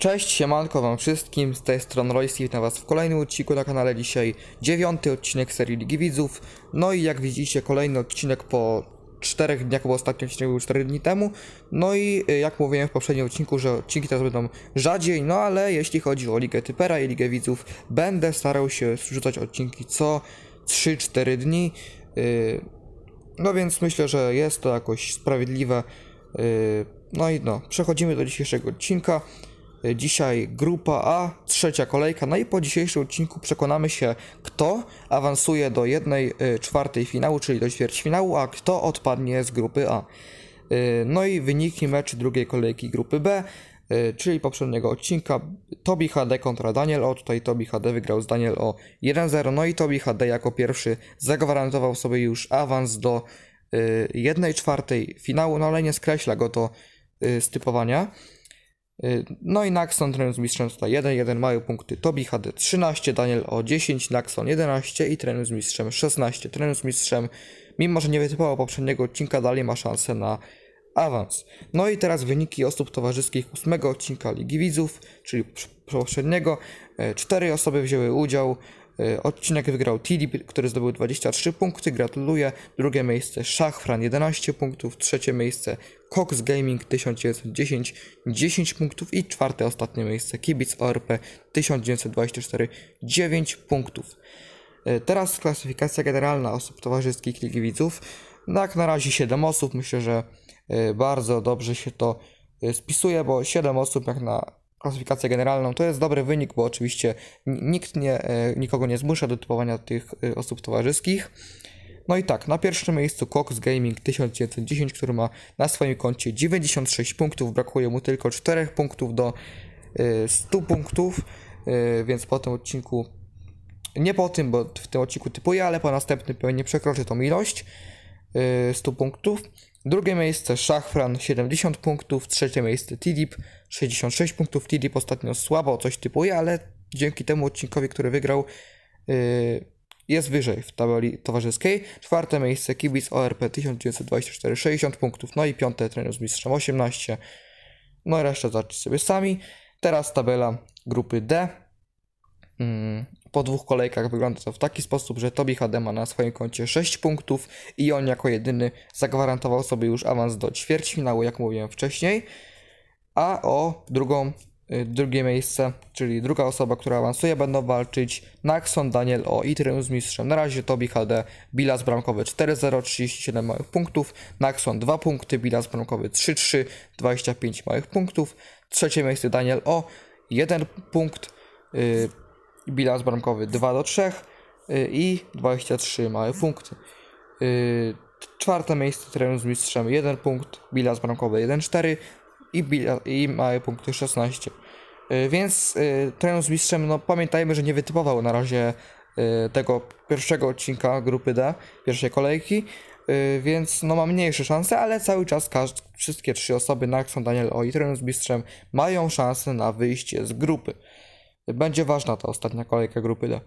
Cześć, siemanko wam wszystkim, z tej strony Royce witam was w kolejnym odcinku na kanale dzisiaj, dziewiąty odcinek serii Ligi Widzów. No i jak widzicie kolejny odcinek po czterech dniach, bo ostatni odcinek był 4 dni temu. No i y, jak mówiłem w poprzednim odcinku, że odcinki teraz będą rzadziej, no ale jeśli chodzi o Ligę Typera i Ligę Widzów, będę starał się wrzucać odcinki co 3-4 dni. Y, no więc myślę, że jest to jakoś sprawiedliwe. Y, no i no, przechodzimy do dzisiejszego odcinka. Dzisiaj grupa A, trzecia kolejka. No i po dzisiejszym odcinku przekonamy się, kto awansuje do jednej y, czwartej finału, czyli do ćwierćfinału, a kto odpadnie z grupy A. Y, no i wyniki meczu drugiej kolejki grupy B, y, czyli poprzedniego odcinka. Tobi HD kontra Daniel O. Tutaj Tobi HD wygrał z Daniel O 1-0. No i Tobi HD jako pierwszy zagwarantował sobie już awans do jednej czwartej finału, no ale nie skreśla go to z typowania. Y, no i Naxon trenując mistrzem tutaj 1, 1 mają punkty Tobi HD 13, Daniel o 10, Naxon 11 i trenując mistrzem 16. Trenując mistrzem, mimo że nie wytypował poprzedniego odcinka, dalej ma szansę na awans. No i teraz wyniki osób towarzyskich 8 odcinka Ligi Widzów, czyli poprzedniego. 4 y, osoby wzięły udział, E, odcinek wygrał Tilip, który zdobył 23 punkty, gratuluję. Drugie miejsce Szachfran 11 punktów, trzecie miejsce Cox Gaming 1910 10 punktów i czwarte ostatnie miejsce Kibic ORP 1924 9 punktów. E, teraz klasyfikacja generalna osób towarzyskich Ligi Widzów. Tak no jak na razie 7 osób, myślę, że e, bardzo dobrze się to spisuje, bo 7 osób jak na klasyfikację generalną. To jest dobry wynik, bo oczywiście nikt nie, e, nikogo nie zmusza do typowania tych e, osób towarzyskich. No i tak, na pierwszym miejscu Cox Gaming 1910, który ma na swoim koncie 96 punktów, brakuje mu tylko 4 punktów do 100 e, punktów, więc po tym odcinku, nie po tym, bo w tym odcinku typuję, ale po następnym pewnie przekroczy tą ilość 100 punktów. Drugie miejsce Szachfran 70 punktów, trzecie miejsce Tidip 66 punktów. Tidip ostatnio słabo coś typuje, ale dzięki temu odcinkowi, który wygrał, yy, jest wyżej w tabeli towarzyskiej. Czwarte miejsce Kibis ORP 1924 60 punktów, no i piąte trener z mistrzem 18. No i resztę zobaczcie sobie sami. Teraz tabela grupy D. Mm. po dwóch kolejkach wygląda to w taki sposób, że Tobi Hade ma na swoim koncie 6 punktów i on jako jedyny zagwarantował sobie już awans do ćwierćfinału, jak mówiłem wcześniej. A o drugą, y, drugie miejsce, czyli druga osoba, która awansuje, będą walczyć Naxon Daniel o i z mistrzem. Na razie Tobi Hade, bilans bramkowy 4-0, małych punktów, Naxon 2 punkty, bilans bramkowy 3-3, 25 małych punktów. Trzecie miejsce Daniel o, 1 punkt. Yy, bilans bramkowy 2 do 3 y, i 23 małe punkty. Y, czwarte miejsce terenu z mistrzem 1 punkt, bilans bramkowy 1-4 i, i małe punkty 16. Y, więc trener z mistrzem, no pamiętajmy, że nie wytypował na razie tego pierwszego odcinka grupy D, pierwszej kolejki, więc no ma mniejsze szanse, ale cały czas każdy, wszystkie trzy osoby, Nakson, Daniel O i trener z mistrzem mają szansę na wyjście z grupy. Będzie ważna ta ostatnia kolejka grupy D.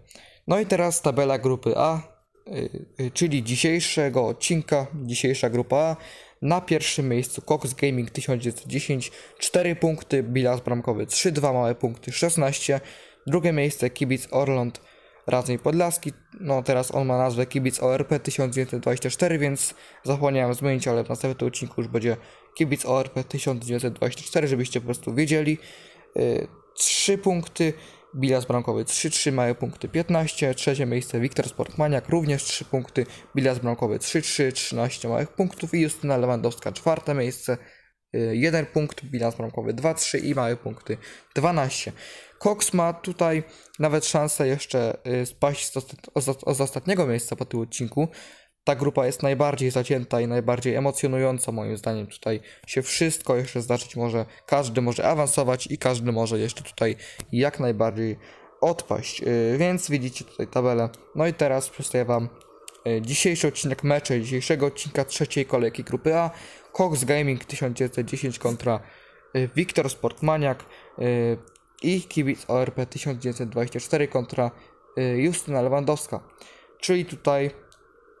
No i teraz tabela grupy A, y, y, czyli dzisiejszego odcinka, dzisiejsza grupa A. Na pierwszym miejscu Cox Gaming 1910, 4 punkty, bilans bramkowy 3, 2 małe punkty 16. Drugie miejsce Kibic Orland, Radzyń Podlaski. No teraz on ma nazwę Kibic ORP 1924, więc zapomniałem zmienić, ale w następnym odcinku już będzie Kibic ORP 1924, żebyście po prostu wiedzieli. Y, 3 punkty, bilans bramkowy 3-3 mają punkty 15, trzecie miejsce Wiktor Sportmaniak również 3 punkty, bilans bramkowy 3-3, 13 małych punktów i Justyna Lewandowska czwarte miejsce, 1 y, punkt, bilans bramkowy 2-3 i małe punkty 12. Cox ma tutaj nawet szansę jeszcze y, spaść z, ostatniego miejsca po tym odcinku, ta grupa jest najbardziej zacięta i najbardziej emocjonująca moim zdaniem. Tutaj się wszystko jeszcze zdarzyć może, każdy może awansować i każdy może jeszcze tutaj jak najbardziej odpaść. Y, więc widzicie tutaj tabelę. No i teraz przedstawię Wam y, dzisiejszy odcinek mecze, dzisiejszego odcinka trzeciej kolejki grupy A. Cox Gaming 1910 kontra y, Wiktor Sportmaniak i kibic ORP 1924 kontra Justyna Lewandowska. Czyli tutaj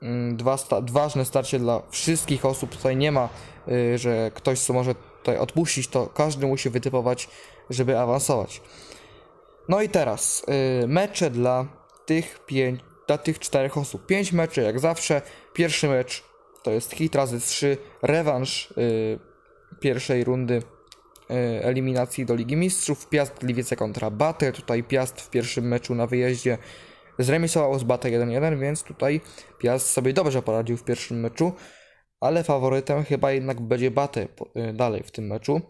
Mm, dwa sta ważne starcie dla wszystkich osób. Tutaj nie ma, y, że ktoś co może tutaj odpuścić, to każdy musi wytypować, żeby awansować. No i teraz y, mecze dla tych pięć, dla tych czterech osób. Pięć meczy jak zawsze. Pierwszy mecz to jest hit razy 3, rewanż y, pierwszej rundy eliminacji do Ligi Mistrzów. Piast Gliwice kontra Batę. Tutaj Piast w pierwszym meczu na wyjeździe zremisował z Bata 1-1, więc tutaj Piast sobie dobrze poradził w pierwszym meczu, ale faworytem chyba jednak będzie Baty y, dalej w tym meczu.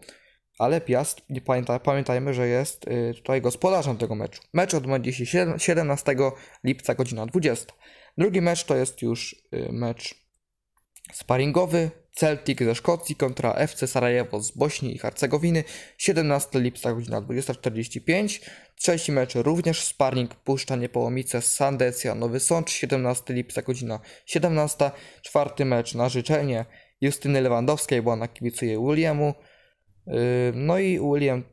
Ale Piast, pamiętajmy, że jest y, tutaj gospodarzem tego meczu. Mecz odbędzie się 17 lipca, godzina 20. Drugi mecz to jest już y, mecz sparingowy Celtic ze Szkocji kontra FC Sarajewo z Bośni i Hercegowiny 17 lipca godzina 20.45. Trzeci mecz również sparring Puszczanie Połomice z Sandecja Nowy Sącz 17 lipca godzina 17. Czwarty mecz na życzenie Justyny Lewandowskiej, bo ona kibicuje Williamu. Yy, no i William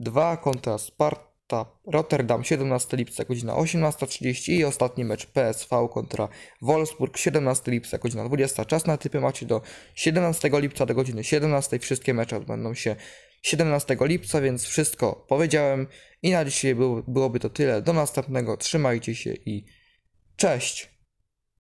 2 yy, kontra Spart Rotterdam 17 lipca godzina 18.30 i ostatni mecz PSV kontra Wolfsburg 17 lipca godzina 20. Czas na typy macie do 17 lipca do godziny 17. Wszystkie mecze odbędą się 17 lipca, więc wszystko powiedziałem i na dzisiaj byłoby to tyle. Do następnego, trzymajcie się i cześć!